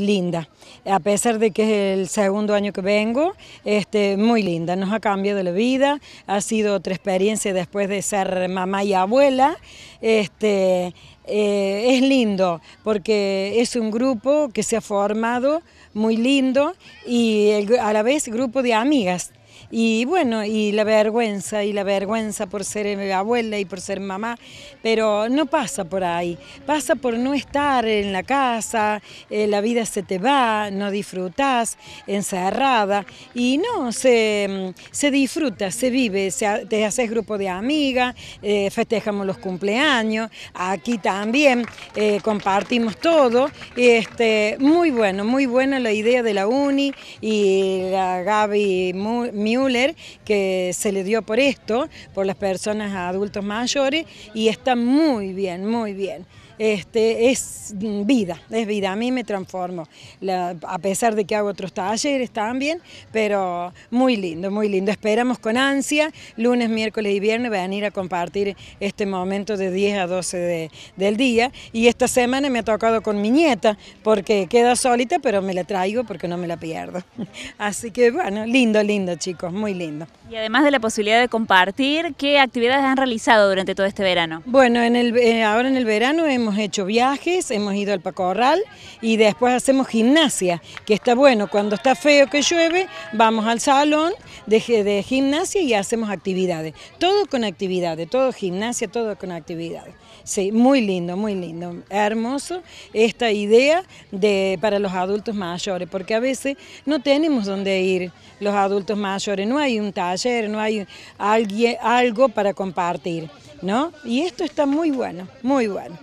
linda, a pesar de que es el segundo año que vengo, este, muy linda, nos ha cambiado la vida, ha sido otra experiencia después de ser mamá y abuela, este, eh, es lindo porque es un grupo que se ha formado muy lindo y a la vez grupo de amigas. Y bueno, y la vergüenza, y la vergüenza por ser eh, abuela y por ser mamá, pero no pasa por ahí, pasa por no estar en la casa, eh, la vida se te va, no disfrutás, encerrada, y no, se, mm, se disfruta, se vive, te haces grupo de amigas, eh, festejamos los cumpleaños, aquí también compartimos todo, este, muy bueno, muy buena la idea de la UNI y la Gaby... Muy, Müller que se le dio por esto, por las personas adultos mayores, y está muy bien, muy bien este, es mm, vida, es vida. A mí me transformo, a pesar de que hago otros talleres también, pero muy lindo, muy lindo. Esperamos con ansia lunes, miércoles y viernes vayan a ir a compartir este momento de 10 a 12 del día. Y esta semana me ha tocado con mi nieta, porque queda solita, pero me la traigo porque no me la pierdo. Así que bueno, lindo, lindo chicos, muy lindo. Y además de la posibilidad de compartir, ¿qué actividades han realizado durante todo este verano? Bueno, eh, ahora en el verano hemos hecho viajes, hemos ido al Pacorral y después hacemos gimnasia, que está bueno, cuando está feo que llueve, vamos al salón de, gimnasia y hacemos actividades. Todo con actividades, todo gimnasia, todo con actividades. Sí, muy lindo, muy lindo, hermoso esta idea de, para los adultos mayores, porque a veces no tenemos dónde ir los adultos mayores, no hay un taller no hay alguien, algo para compartir, ¿no? Y esto está muy bueno, muy bueno.